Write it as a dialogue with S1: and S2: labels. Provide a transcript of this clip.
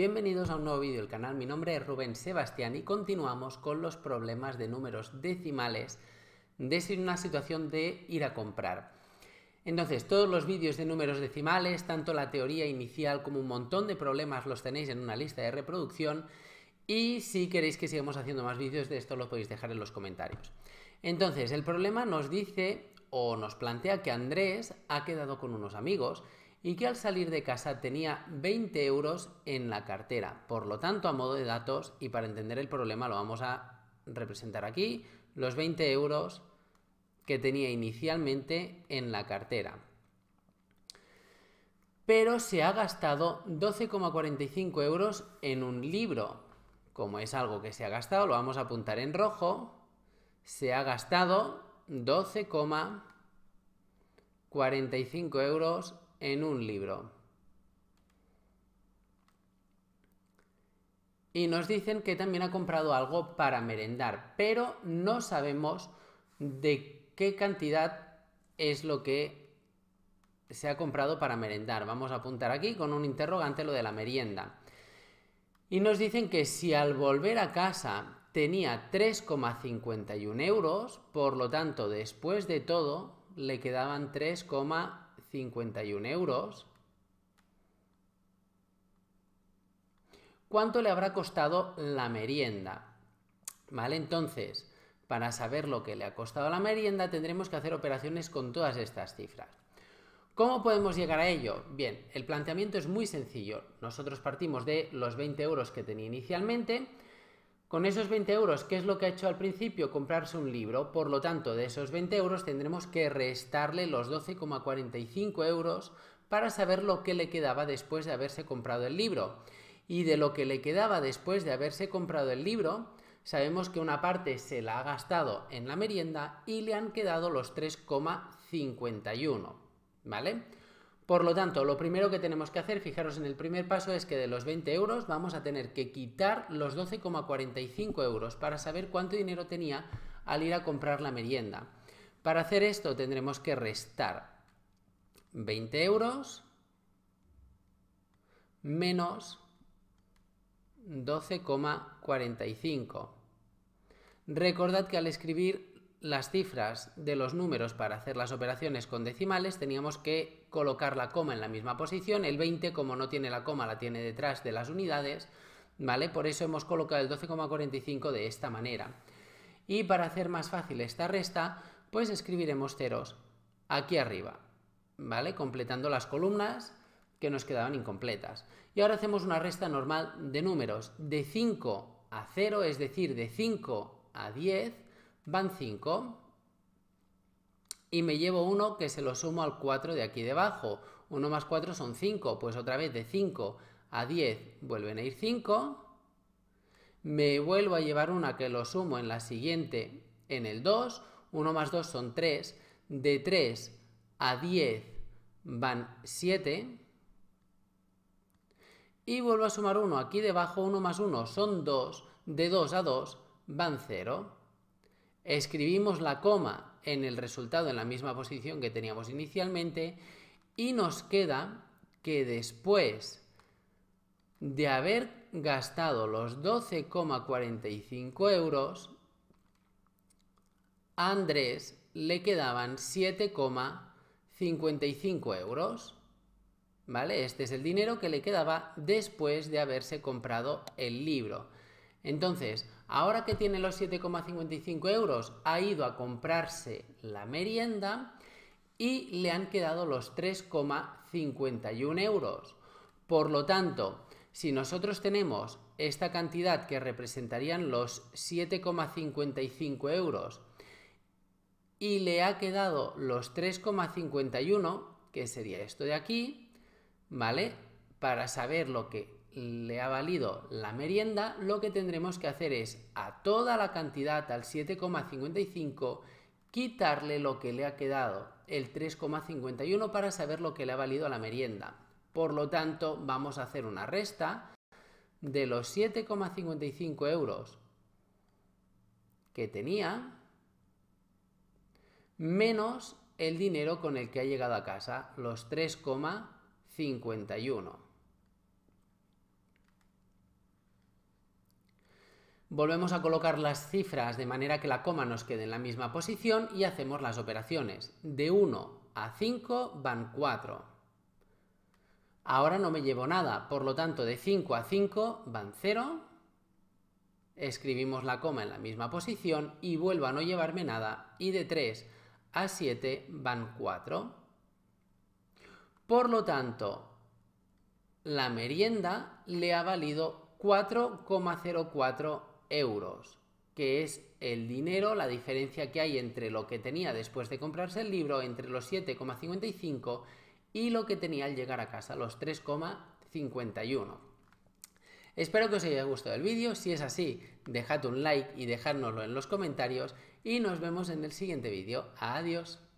S1: Bienvenidos a un nuevo vídeo del canal, mi nombre es Rubén Sebastián y continuamos con los problemas de números decimales de una situación de ir a comprar. Entonces, todos los vídeos de números decimales, tanto la teoría inicial como un montón de problemas los tenéis en una lista de reproducción y si queréis que sigamos haciendo más vídeos de esto lo podéis dejar en los comentarios. Entonces, el problema nos dice o nos plantea que Andrés ha quedado con unos amigos y que al salir de casa tenía 20 euros en la cartera. Por lo tanto, a modo de datos y para entender el problema lo vamos a representar aquí, los 20 euros que tenía inicialmente en la cartera. Pero se ha gastado 12,45 euros en un libro. Como es algo que se ha gastado, lo vamos a apuntar en rojo. Se ha gastado 12,45 euros en un libro. Y nos dicen que también ha comprado algo para merendar, pero no sabemos de qué cantidad es lo que se ha comprado para merendar. Vamos a apuntar aquí con un interrogante lo de la merienda. Y nos dicen que si al volver a casa tenía 3,51 euros, por lo tanto, después de todo, le quedaban 3,51 51 euros. ¿Cuánto le habrá costado la merienda? ¿Vale? Entonces, para saber lo que le ha costado la merienda, tendremos que hacer operaciones con todas estas cifras. ¿Cómo podemos llegar a ello? Bien, el planteamiento es muy sencillo. Nosotros partimos de los 20 euros que tenía inicialmente, con esos 20 euros, ¿qué es lo que ha hecho al principio? Comprarse un libro. Por lo tanto, de esos 20 euros tendremos que restarle los 12,45 euros para saber lo que le quedaba después de haberse comprado el libro. Y de lo que le quedaba después de haberse comprado el libro, sabemos que una parte se la ha gastado en la merienda y le han quedado los 3,51. ¿Vale? Por lo tanto, lo primero que tenemos que hacer, fijaros en el primer paso, es que de los 20 euros vamos a tener que quitar los 12,45 euros para saber cuánto dinero tenía al ir a comprar la merienda. Para hacer esto tendremos que restar 20 euros menos 12,45. Recordad que al escribir las cifras de los números para hacer las operaciones con decimales teníamos que colocar la coma en la misma posición, el 20 como no tiene la coma la tiene detrás de las unidades, ¿vale? Por eso hemos colocado el 12,45 de esta manera. Y para hacer más fácil esta resta, pues escribiremos ceros aquí arriba, ¿vale? Completando las columnas que nos quedaban incompletas. Y ahora hacemos una resta normal de números, de 5 a 0, es decir, de 5 a 10, van 5 y me llevo 1 que se lo sumo al 4 de aquí debajo. 1 más 4 son 5, pues otra vez de 5 a 10 vuelven a ir 5. Me vuelvo a llevar una que lo sumo en la siguiente en el 2. 1 más 2 son 3. De 3 a 10 van 7. Y vuelvo a sumar 1 aquí debajo. 1 más 1 son 2. De 2 a 2 van 0 escribimos la coma en el resultado en la misma posición que teníamos inicialmente y nos queda que después de haber gastado los 12,45 euros, a Andrés le quedaban 7,55 euros. ¿Vale? Este es el dinero que le quedaba después de haberse comprado el libro. Entonces, ahora que tiene los 7,55 euros, ha ido a comprarse la merienda y le han quedado los 3,51 euros. Por lo tanto, si nosotros tenemos esta cantidad que representarían los 7,55 euros y le ha quedado los 3,51, que sería esto de aquí, ¿vale? Para saber lo que le ha valido la merienda, lo que tendremos que hacer es a toda la cantidad, al 7,55, quitarle lo que le ha quedado, el 3,51, para saber lo que le ha valido la merienda. Por lo tanto, vamos a hacer una resta de los 7,55 euros que tenía menos el dinero con el que ha llegado a casa, los 3,51. Volvemos a colocar las cifras de manera que la coma nos quede en la misma posición y hacemos las operaciones. De 1 a 5 van 4. Ahora no me llevo nada, por lo tanto de 5 a 5 van 0. Escribimos la coma en la misma posición y vuelvo a no llevarme nada y de 3 a 7 van 4. Por lo tanto, la merienda le ha valido 4,04 euros, que es el dinero, la diferencia que hay entre lo que tenía después de comprarse el libro, entre los 7,55 y lo que tenía al llegar a casa, los 3,51. Espero que os haya gustado el vídeo, si es así, dejad un like y dejárnoslo en los comentarios y nos vemos en el siguiente vídeo. Adiós.